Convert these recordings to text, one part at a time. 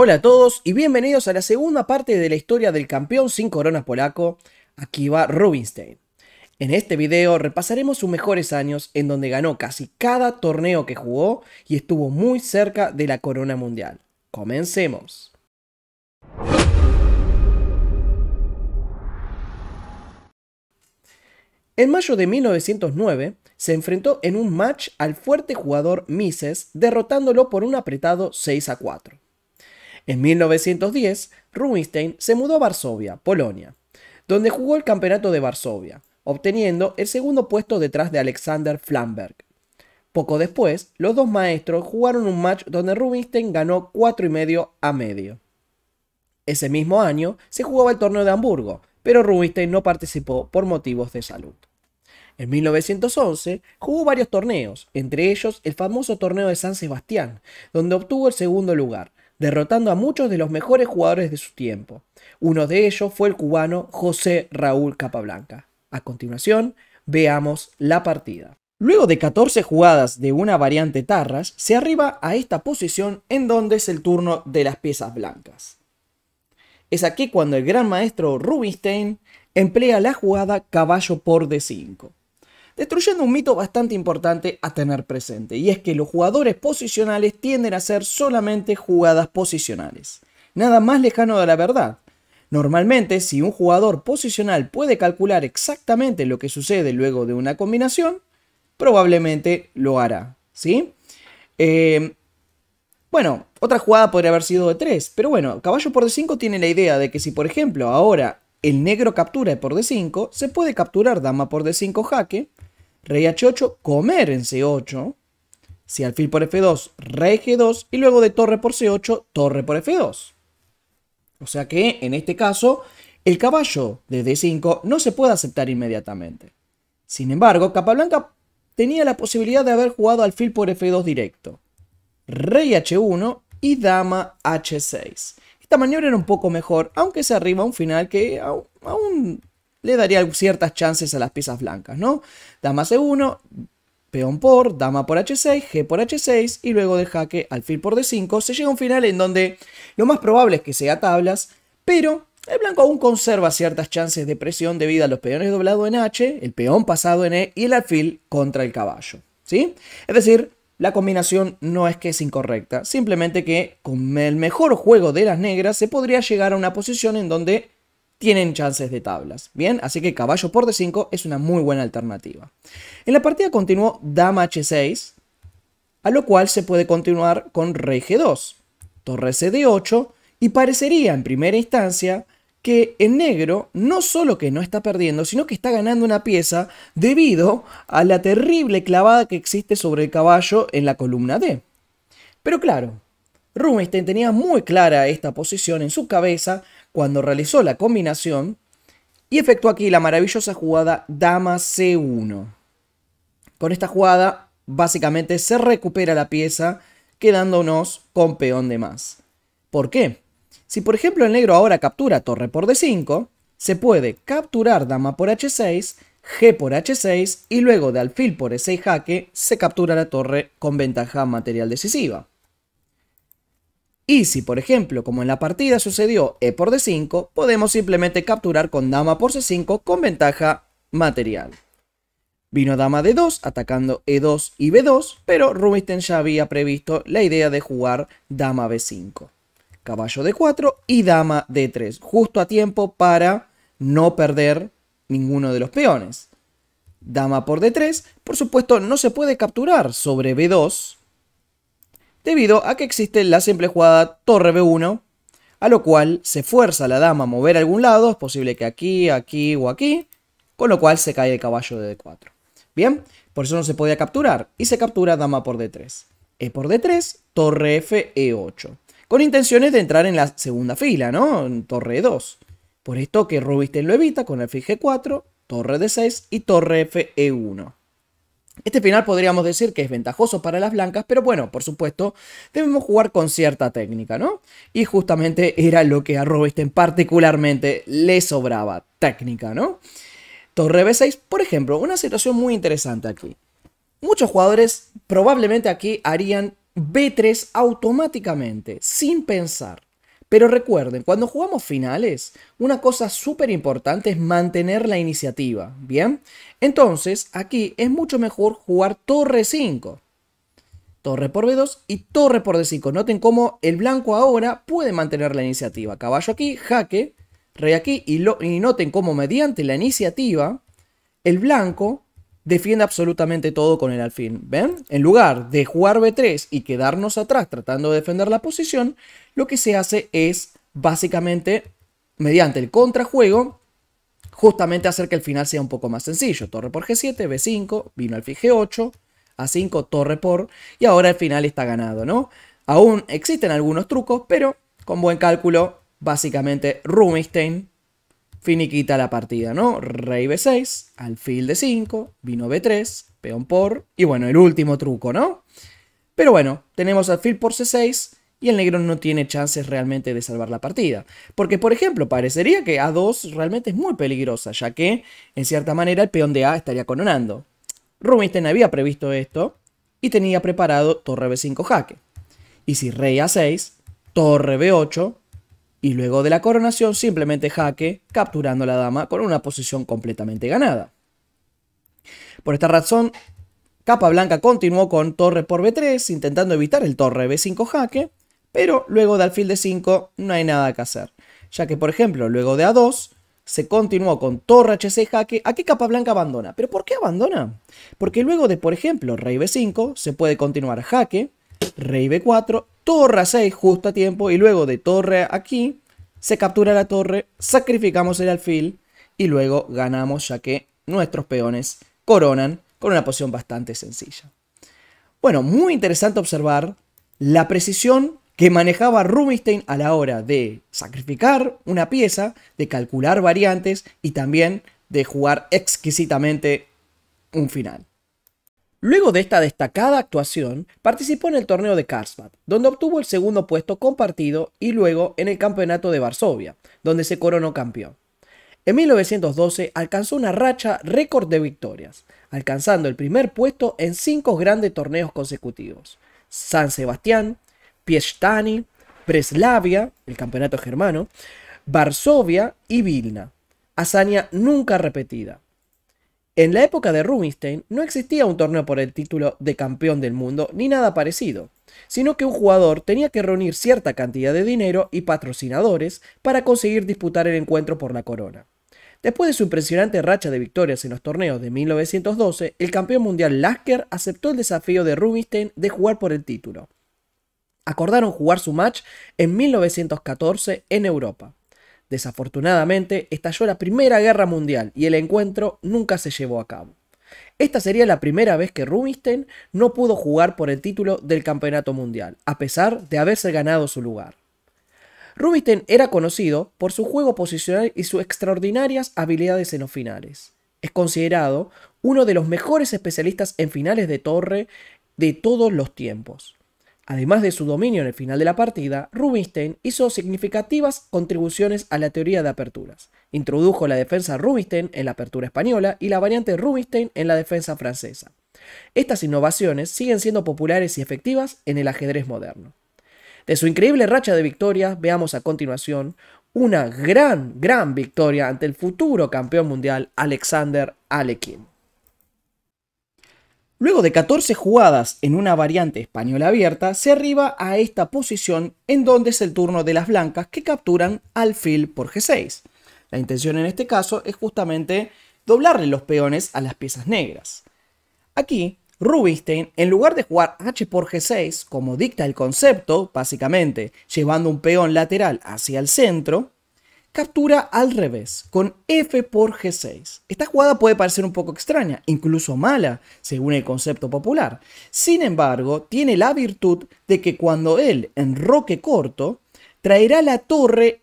Hola a todos y bienvenidos a la segunda parte de la historia del campeón sin coronas polaco, aquí va Rubinstein. En este video repasaremos sus mejores años en donde ganó casi cada torneo que jugó y estuvo muy cerca de la corona mundial. Comencemos. En mayo de 1909 se enfrentó en un match al fuerte jugador Mises, derrotándolo por un apretado 6 a 4. En 1910, Rubinstein se mudó a Varsovia, Polonia, donde jugó el Campeonato de Varsovia, obteniendo el segundo puesto detrás de Alexander Flamberg. Poco después, los dos maestros jugaron un match donde Rubinstein ganó 4,5 a medio. Ese mismo año se jugaba el torneo de Hamburgo, pero Rubinstein no participó por motivos de salud. En 1911 jugó varios torneos, entre ellos el famoso torneo de San Sebastián, donde obtuvo el segundo lugar, derrotando a muchos de los mejores jugadores de su tiempo. Uno de ellos fue el cubano José Raúl Capablanca. A continuación, veamos la partida. Luego de 14 jugadas de una variante Tarras, se arriba a esta posición en donde es el turno de las piezas blancas. Es aquí cuando el gran maestro Rubinstein emplea la jugada caballo por D5 destruyendo un mito bastante importante a tener presente, y es que los jugadores posicionales tienden a ser solamente jugadas posicionales, nada más lejano de la verdad. Normalmente, si un jugador posicional puede calcular exactamente lo que sucede luego de una combinación, probablemente lo hará, ¿sí? Em, bueno, otra jugada podría haber sido de 3, pero bueno, caballo por D5 tiene la idea de que si por ejemplo ahora el negro captura por D5, se puede capturar dama por D5 jaque, rey h8, comer en c8, si alfil por f2, rey g2 y luego de torre por c8, torre por f2. O sea que, en este caso, el caballo de d5 no se puede aceptar inmediatamente. Sin embargo, Capablanca tenía la posibilidad de haber jugado alfil por f2 directo, rey h1 y dama h6. Esta maniobra era un poco mejor, aunque se arriba a un final que aún le daría ciertas chances a las piezas blancas, ¿no? Dama C1, peón por, dama por H6, G por H6 y luego de jaque alfil por D5. Se llega a un final en donde lo más probable es que sea tablas, pero el blanco aún conserva ciertas chances de presión debido a los peones doblados en H, el peón pasado en E y el alfil contra el caballo, ¿sí? Es decir, la combinación no es que es incorrecta, simplemente que con el mejor juego de las negras se podría llegar a una posición en donde tienen chances de tablas. Bien, así que caballo por d5 es una muy buena alternativa. En la partida continuó dama h6, a lo cual se puede continuar con rey g2, torre cd8 y parecería en primera instancia que en negro no solo que no está perdiendo, sino que está ganando una pieza debido a la terrible clavada que existe sobre el caballo en la columna D. Pero claro, Rubinstein tenía muy clara esta posición en su cabeza cuando realizó la combinación y efectuó aquí la maravillosa jugada Dama C1. Con esta jugada básicamente se recupera la pieza quedándonos con peón de más. ¿Por qué? Si por ejemplo el negro ahora captura torre por D5, se puede capturar dama por H6, G por H6 y luego de alfil por E6 jaque se captura la torre con ventaja material decisiva. Y si por ejemplo, como en la partida sucedió E por D5, podemos simplemente capturar con dama por C5 con ventaja material. Vino dama D2 atacando E2 y B2, pero Rubinstein ya había previsto la idea de jugar dama B5. Caballo D4 y dama D3, justo a tiempo para no perder ninguno de los peones. Dama por D3, por supuesto no se puede capturar sobre B2, debido a que existe la simple jugada torre b1, a lo cual se fuerza la dama a mover a algún lado, es posible que aquí, aquí o aquí, con lo cual se cae el caballo de d4. Bien, por eso no se podía capturar, y se captura dama por d3. E por d3, torre f e8, con intenciones de entrar en la segunda fila, ¿no? En torre e2. Por esto que Rubinstein lo evita con f g4, torre d6 y torre f e1. Este final podríamos decir que es ventajoso para las blancas, pero bueno, por supuesto, debemos jugar con cierta técnica, ¿no? Y justamente era lo que a Robinstein particularmente le sobraba, técnica, ¿no? Torre B6, por ejemplo, una situación muy interesante aquí. Muchos jugadores probablemente aquí harían B3 automáticamente, sin pensar. Pero recuerden, cuando jugamos finales, una cosa súper importante es mantener la iniciativa, ¿bien? Entonces, aquí es mucho mejor jugar torre 5. Torre por B2 y torre por D5. Noten cómo el blanco ahora puede mantener la iniciativa. Caballo aquí, jaque, rey aquí. Y, lo, y noten cómo mediante la iniciativa, el blanco defiende absolutamente todo con el alfil. ¿Ven? En lugar de jugar B3 y quedarnos atrás tratando de defender la posición, lo que se hace es básicamente, mediante el contrajuego, justamente hacer que el final sea un poco más sencillo. Torre por G7, B5, vino alfil G8, A5, torre por, y ahora el final está ganado, ¿no? Aún existen algunos trucos, pero con buen cálculo, básicamente Rumistein finiquita la partida, ¿no? Rey B6, alfil d 5 vino B3, peón por... Y bueno, el último truco, ¿no? Pero bueno, tenemos alfil por C6 y el negro no tiene chances realmente de salvar la partida. Porque, por ejemplo, parecería que A2 realmente es muy peligrosa, ya que, en cierta manera, el peón de A estaría coronando. Rubinstein había previsto esto y tenía preparado torre B5 jaque. Y si rey A6, torre B8, y luego de la coronación simplemente jaque, capturando a la dama con una posición completamente ganada. Por esta razón, Capa Blanca continuó con torre por b3, intentando evitar el torre b5 jaque, pero luego de alfil de 5 no hay nada que hacer, ya que por ejemplo luego de a2 se continuó con torre h6 jaque, aquí Capa Blanca abandona. ¿Pero por qué abandona? Porque luego de por ejemplo rey b5 se puede continuar jaque, rey b4 torre a 6 justo a tiempo y luego de torre aquí se captura la torre, sacrificamos el alfil y luego ganamos ya que nuestros peones coronan con una posición bastante sencilla. Bueno, muy interesante observar la precisión que manejaba Rubinstein a la hora de sacrificar una pieza, de calcular variantes y también de jugar exquisitamente un final. Luego de esta destacada actuación, participó en el torneo de Karlsbad, donde obtuvo el segundo puesto compartido y luego en el campeonato de Varsovia, donde se coronó campeón. En 1912 alcanzó una racha récord de victorias, alcanzando el primer puesto en cinco grandes torneos consecutivos: San Sebastián, Piestani, Breslavia, el campeonato germano, Varsovia y Vilna. Hazaña nunca repetida. En la época de Rubinstein no existía un torneo por el título de campeón del mundo ni nada parecido, sino que un jugador tenía que reunir cierta cantidad de dinero y patrocinadores para conseguir disputar el encuentro por la corona. Después de su impresionante racha de victorias en los torneos de 1912, el campeón mundial Lasker aceptó el desafío de Rubinstein de jugar por el título. Acordaron jugar su match en 1914 en Europa. Desafortunadamente, estalló la Primera Guerra Mundial y el encuentro nunca se llevó a cabo. Esta sería la primera vez que Rubinstein no pudo jugar por el título del Campeonato Mundial, a pesar de haberse ganado su lugar. Rubinstein era conocido por su juego posicional y sus extraordinarias habilidades en los finales. Es considerado uno de los mejores especialistas en finales de torre de todos los tiempos. Además de su dominio en el final de la partida, Rubinstein hizo significativas contribuciones a la teoría de aperturas. Introdujo la defensa Rubinstein en la apertura española y la variante Rubinstein en la defensa francesa. Estas innovaciones siguen siendo populares y efectivas en el ajedrez moderno. De su increíble racha de victorias, veamos a continuación una gran, gran victoria ante el futuro campeón mundial Alexander Alekin. Luego de 14 jugadas en una variante española abierta, se arriba a esta posición en donde es el turno de las blancas que capturan al alfil por g6. La intención en este caso es justamente doblarle los peones a las piezas negras. Aquí, Rubinstein, en lugar de jugar h por g6, como dicta el concepto, básicamente llevando un peón lateral hacia el centro, captura al revés, con F por G6. Esta jugada puede parecer un poco extraña, incluso mala, según el concepto popular. Sin embargo, tiene la virtud de que cuando él enroque corto, traerá la torre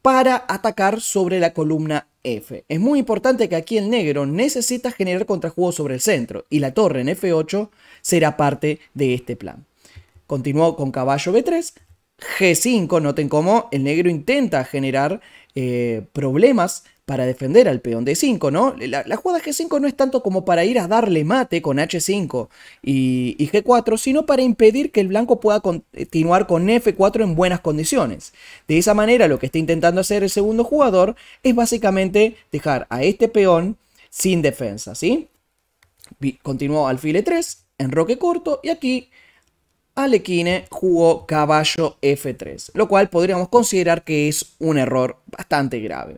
para atacar sobre la columna F. Es muy importante que aquí el negro necesita generar contrajuegos sobre el centro y la torre en F8 será parte de este plan. Continuó con caballo B3 G5, noten cómo el negro intenta generar eh, problemas para defender al peón de 5, ¿no? La, jugada G5 no es tanto como para ir a darle mate con H5 y, G4, sino para impedir que el blanco pueda continuar con F4 en buenas condiciones. De esa manera lo que está intentando hacer el segundo jugador es básicamente dejar a este peón sin defensa, ¿sí? Continuó alfil 3 enroque corto y aquí Alequine jugó caballo F3, lo cual podríamos considerar que es un error bastante grave.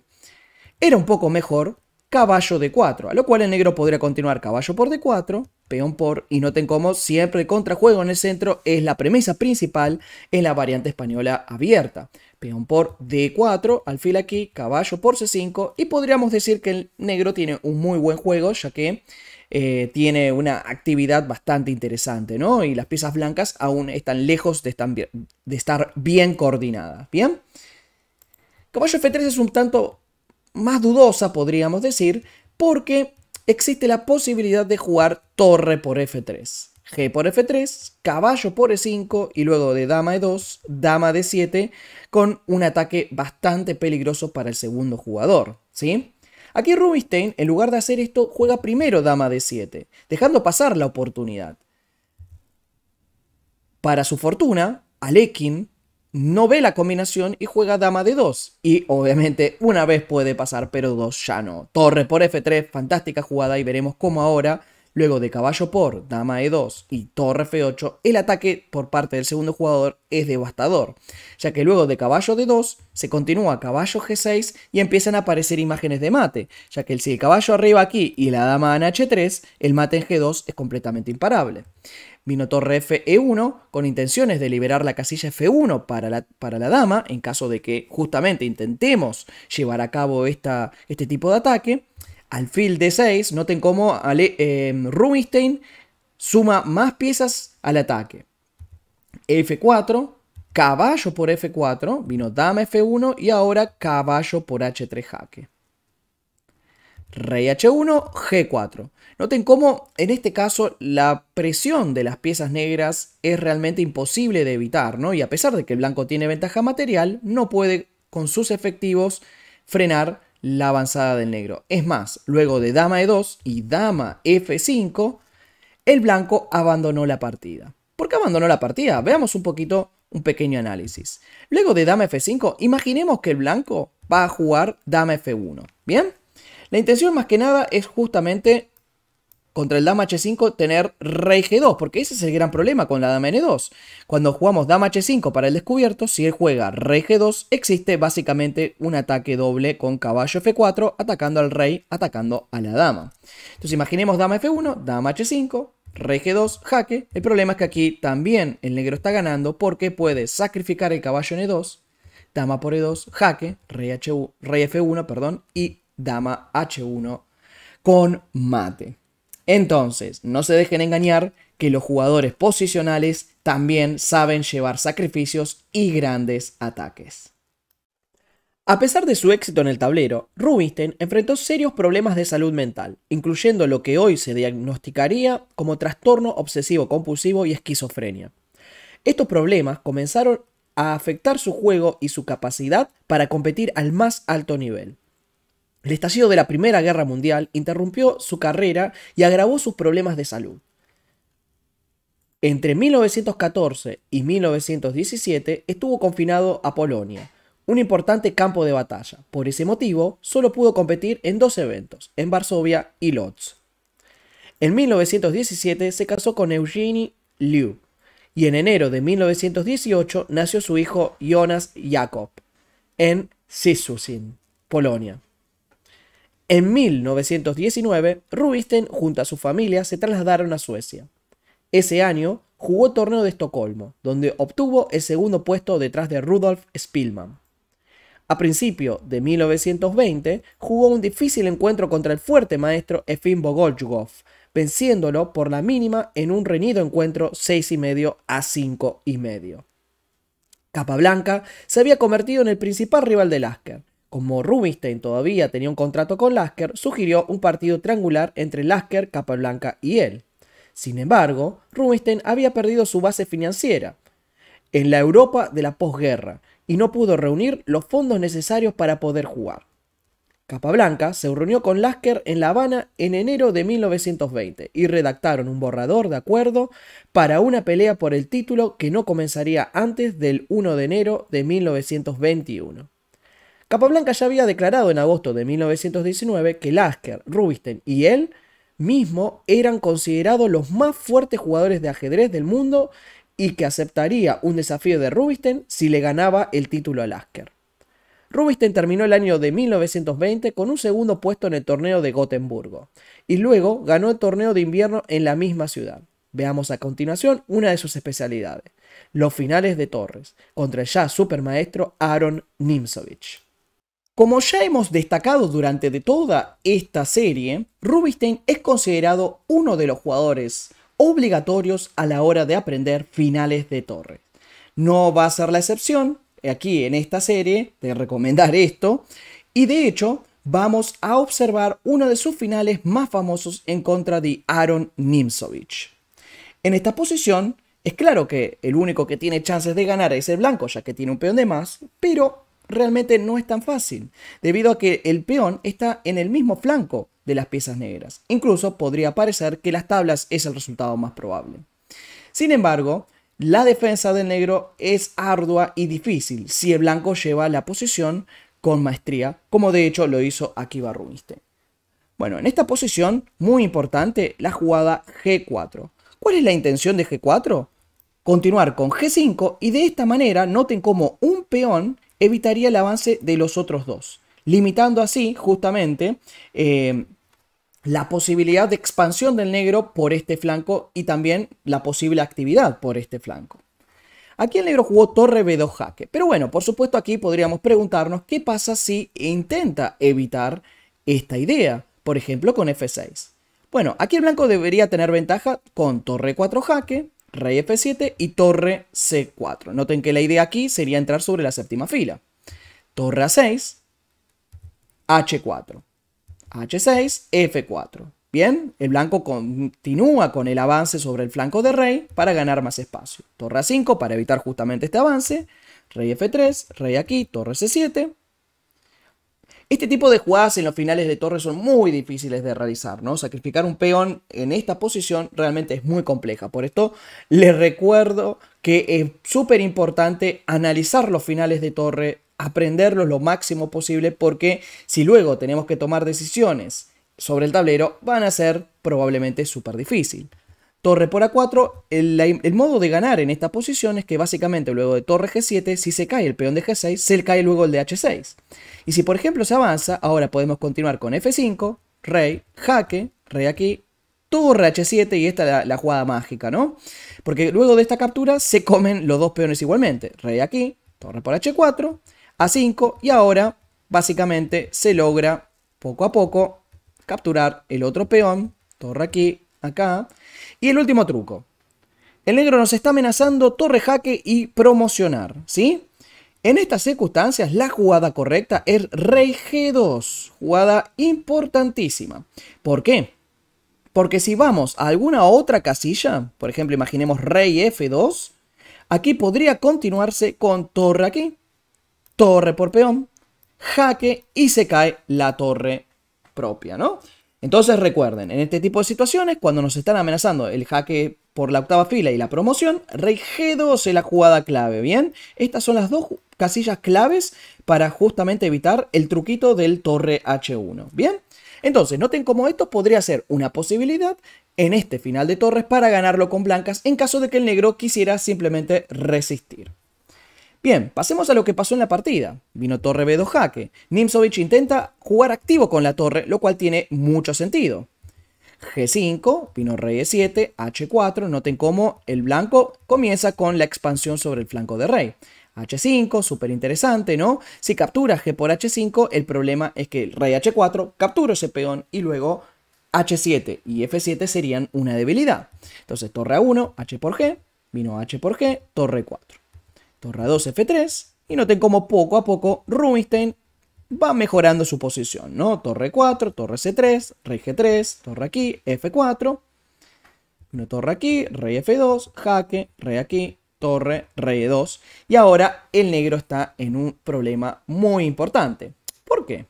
Era un poco mejor caballo D4, a lo cual el negro podría continuar caballo por D4, peón por, y noten cómo siempre el contrajuego en el centro es la premisa principal en la variante española abierta. Peón por D4, alfil aquí, caballo por C5, y podríamos decir que el negro tiene un muy buen juego, ya que eh, tiene una actividad bastante interesante, ¿no? Y las piezas blancas aún están lejos de, estar bien, de estar bien coordinadas, ¿bien? Caballo F3 es un tanto más dudosa, podríamos decir, porque existe la posibilidad de jugar torre por F3. G por F3, caballo por E5 y luego de dama E2, dama D7, con un ataque bastante peligroso para el segundo jugador, ¿sí? Aquí Rubinstein, en lugar de hacer esto, juega primero dama de 7, dejando pasar la oportunidad. Para su fortuna, Alekin no ve la combinación y juega dama de 2. Y obviamente una vez puede pasar, pero dos ya no. Torre por F3, fantástica jugada y veremos cómo ahora Luego de caballo por, dama e2 y torre f8, el ataque por parte del segundo jugador es devastador, ya que luego de caballo d2 se continúa caballo g6 y empiezan a aparecer imágenes de mate, ya que si el caballo arriba aquí y la dama en h3, el mate en g2 es completamente imparable. Vino torre fe1 con intenciones de liberar la casilla f1 para la, para la dama en caso de que justamente intentemos llevar a cabo esta, este tipo de ataque alfil D6, noten cómo Ale, em, suma más piezas al ataque. F4, caballo por F4, vino dama F1 y ahora caballo por H3 jaque. Rey H1, G4. Noten cómo en este caso la presión de las piezas negras es realmente imposible de evitar, ¿no? Y a pesar de que el blanco tiene ventaja material, no puede con sus efectivos frenar la avanzada del negro. Es más, luego de dama e2 y dama f5, el blanco abandonó la partida. ¿Por qué abandonó la partida? Veamos un poquito, un pequeño análisis. Luego de dama f5, imaginemos que el blanco va a jugar dama f1, ¿bien? La intención más que nada es justamente contra el dama h5 tener rey g2, porque ese es el gran problema con la dama n2. Cuando jugamos dama h5 para el descubierto, si él juega rey g2, existe básicamente un ataque doble con caballo f4, atacando al rey, atacando a la dama. Entonces imaginemos dama f1, dama h5, rey g2, jaque. El problema es que aquí también el negro está ganando porque puede sacrificar el caballo n2, dama por e2, jaque, rey, h f1, perdón, y dama h1 con mate. Entonces, no se dejen engañar que los jugadores posicionales también saben llevar sacrificios y grandes ataques. A pesar de su éxito en el tablero, Rubinstein enfrentó serios problemas de salud mental, incluyendo lo que hoy se diagnosticaría como trastorno obsesivo compulsivo y esquizofrenia. Estos problemas comenzaron a afectar su juego y su capacidad para competir al más alto nivel. El estallido de la Primera Guerra Mundial interrumpió su carrera y agravó sus problemas de salud. Entre 1914 y 1917 estuvo confinado a Polonia, un importante campo de batalla. Por ese motivo, solo pudo competir en dos eventos, en Varsovia y Lodz. En 1917 se casó con Eugenie Liu y en enero de 1918 nació su hijo Jonas Jakob en Sisusin, Polonia. En 1919, Rubinstein junto a su familia se trasladaron a Suecia. Ese año jugó torneo de Estocolmo, donde obtuvo el segundo puesto detrás de Rudolf Spielmann. A principio de 1920 jugó un difícil encuentro contra el fuerte maestro Efim Bogoljugov, venciéndolo por la mínima en un reñido encuentro 6,5 a 5,5. Capablanca se había convertido en el principal rival de Lasker, como Rubinstein todavía tenía un contrato con Lasker, sugirió un partido triangular entre Lasker, Capablanca y él. Sin embargo, Rubinstein había perdido su base financiera en la Europa de la posguerra y no pudo reunir los fondos necesarios para poder jugar. Capablanca se reunió con Lasker en La Habana en enero de 1920 y redactaron un borrador de acuerdo para una pelea por el título que no comenzaría antes del 1 de enero de 1921. Capablanca ya había declarado en agosto de 1919 que Lasker, Rubinstein y él mismo eran considerados los más fuertes jugadores de ajedrez del mundo y que aceptaría un desafío de Rubinstein si le ganaba el título a Lasker. Rubinstein terminó el año de 1920 con un segundo puesto en el torneo de Gotemburgo y luego ganó el torneo de invierno en la misma ciudad. Veamos a continuación una de sus especialidades, los finales de Torres, contra el ya supermaestro Aaron Nimzovich. Como ya hemos destacado durante de toda esta serie, Rubinstein es considerado uno de los jugadores obligatorios a la hora de aprender finales de torre. No va a ser la excepción, aquí en esta serie, de recomendar esto, y de hecho vamos a observar uno de sus finales más famosos en contra de Aaron Nimzovich. En esta posición, es claro que el único que tiene chances de ganar es el blanco, ya que tiene un peón de más, pero realmente no es tan fácil, debido a que el peón está en el mismo flanco de las piezas negras. Incluso podría parecer que las tablas es el resultado más probable. Sin embargo, la defensa de negro es ardua y difícil si el blanco lleva la posición con maestría, como de hecho lo hizo aquí Rubinstein. Bueno, en esta posición, muy importante, la jugada G4. ¿Cuál es la intención de G4? Continuar con G5 y de esta manera noten como un peón evitaría el avance de los otros dos, limitando así justamente eh, la posibilidad de expansión del negro por este flanco y también la posible actividad por este flanco. Aquí el negro jugó torre b2 jaque, pero bueno, por supuesto aquí podríamos preguntarnos qué pasa si intenta evitar esta idea, por ejemplo con f6. Bueno, aquí el blanco debería tener ventaja con torre 4 jaque, rey F7 y torre C4. Noten que la idea aquí sería entrar sobre la séptima fila. Torre A6, H4, H6, F4. Bien, el blanco continúa con el avance sobre el flanco de rey para ganar más espacio. Torre A5 para evitar justamente este avance. Rey F3, rey aquí, torre C7, este tipo de jugadas en los finales de torre son muy difíciles de realizar, ¿no? Sacrificar un peón en esta posición realmente es muy compleja. Por esto les recuerdo que es súper importante analizar los finales de torre, aprenderlos lo máximo posible, porque si luego tenemos que tomar decisiones sobre el tablero, van a ser probablemente súper difíciles. Torre por A4, el, modo de ganar en esta posición es que básicamente luego de torre G7, si se cae el peón de G6, se cae luego el de H6. Y si por ejemplo se avanza, ahora podemos continuar con F5, rey, jaque, rey aquí, torre H7 y esta la, la jugada mágica, ¿no? Porque luego de esta captura se comen los dos peones igualmente, rey aquí, torre por H4, A5 y ahora básicamente se logra poco a poco capturar el otro peón, torre aquí, acá. Y el último truco. El negro nos está amenazando torre jaque y promocionar, ¿sí? En estas circunstancias, la jugada correcta es rey G2, jugada importantísima. ¿Por qué? Porque si vamos a alguna otra casilla, por ejemplo, imaginemos rey F2, aquí podría continuarse con torre aquí, torre por peón, jaque y se cae la torre propia, ¿no? Entonces recuerden, en este tipo de situaciones, cuando nos están amenazando el jaque por la octava fila y la promoción, rey G2 es la jugada clave, ¿bien? Estas son las dos casillas claves para justamente evitar el truquito del torre H1, ¿bien? Entonces, noten cómo esto podría ser una posibilidad en este final de torres para ganarlo con blancas en caso de que el negro quisiera simplemente resistir. Bien, pasemos a lo que pasó en la partida. Vino torre B2 jaque. Nimzovich intenta jugar activo con la torre, lo cual tiene mucho sentido. G5, vino rey E7, H4. Noten cómo el blanco comienza con la expansión sobre el flanco de rey. H5, súper interesante, ¿no? Si captura G por H5, el problema es que el rey H4 captura ese peón y luego H7 y F7 serían una debilidad. Entonces torre A1, H por G, vino H por G, torre 4. Torre 2, F3. Y noten cómo poco a poco Rubinstein va mejorando su posición, ¿no? Torre 4, torre C3, rey G3, torre aquí, F4. Una torre aquí, rey F2, jaque, rey aquí, torre, rey e 2. Y ahora el negro está en un problema muy importante. ¿Por qué?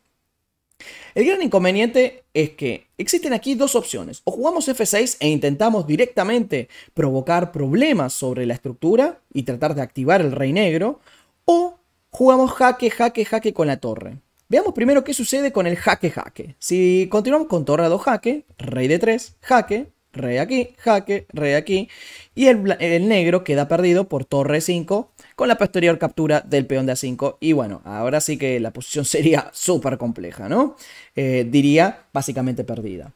El gran inconveniente es que existen aquí dos opciones. O jugamos F6 e intentamos directamente provocar problemas sobre la estructura y tratar de activar el rey negro, o jugamos jaque, jaque, jaque con la torre. Veamos primero qué sucede con el jaque, jaque. Si continuamos con torre 2 jaque, rey de 3, jaque, rey aquí, jaque, rey aquí, y el, el negro queda perdido por torre 5, con la posterior captura del peón de A5. Y bueno, ahora sí que la posición sería súper compleja, ¿no? Eh, diría básicamente perdida.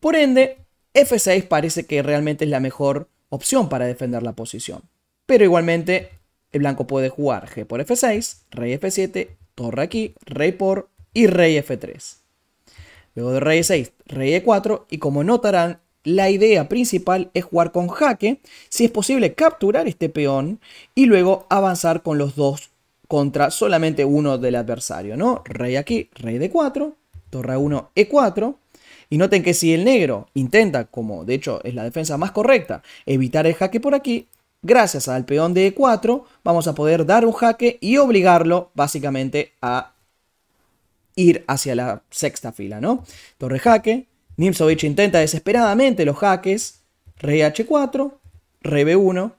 Por ende, F6 parece que realmente es la mejor opción para defender la posición. Pero igualmente, el blanco puede jugar G por F6, Rey F7, torre aquí, Rey por y Rey F3. Luego de Rey 6, Rey E4 y como notarán, la idea principal es jugar con jaque, si es posible capturar este peón y luego avanzar con los dos contra solamente uno del adversario, ¿no? Rey aquí, rey de 4, torre 1, e4. Y noten que si el negro intenta, como de hecho es la defensa más correcta, evitar el jaque por aquí, gracias al peón de e4 vamos a poder dar un jaque y obligarlo básicamente a ir hacia la sexta fila, ¿no? Torre jaque, Nimzovich intenta desesperadamente los jaques. Rey H4, re B1,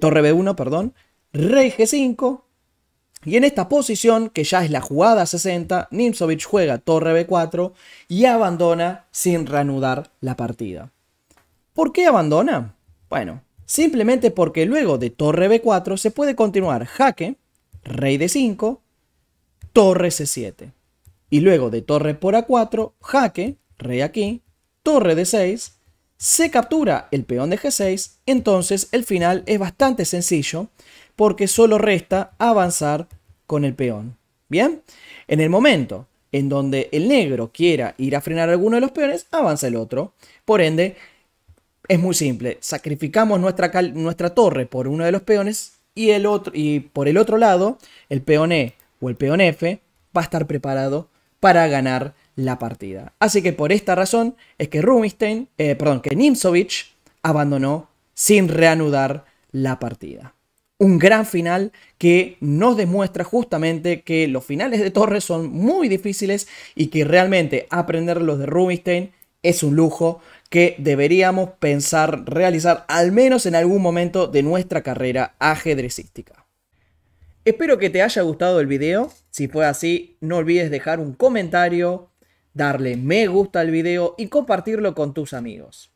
Torre B1, perdón, Rey G5. Y en esta posición, que ya es la jugada 60, Nimzovich juega Torre B4 y abandona sin reanudar la partida. ¿Por qué abandona? Bueno, simplemente porque luego de Torre B4 se puede continuar jaque, Rey D5, Torre C7. Y luego de Torre por A4, jaque, rey aquí, torre de 6, se captura el peón de g6, entonces el final es bastante sencillo porque solo resta avanzar con el peón. ¿Bien? En el momento en donde el negro quiera ir a frenar alguno de los peones, avanza el otro. Por ende, es muy simple, sacrificamos nuestra, nuestra torre por uno de los peones y, el otro, y por el otro lado, el peón E o el peón F va a estar preparado para ganar la partida. Así que por esta razón es que Rubinstein, eh, perdón, que Nimzovich abandonó sin reanudar la partida. Un gran final que nos demuestra justamente que los finales de Torres son muy difíciles y que realmente aprender los de Rubinstein es un lujo que deberíamos pensar realizar al menos en algún momento de nuestra carrera ajedrecística. Espero que te haya gustado el video, si fue así no olvides dejar un comentario, darle me gusta al video y compartirlo con tus amigos.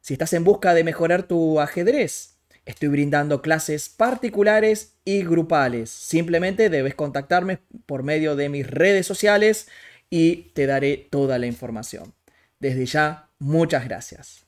Si estás en busca de mejorar tu ajedrez, estoy brindando clases particulares y grupales. Simplemente debes contactarme por medio de mis redes sociales y te daré toda la información. Desde ya, muchas gracias.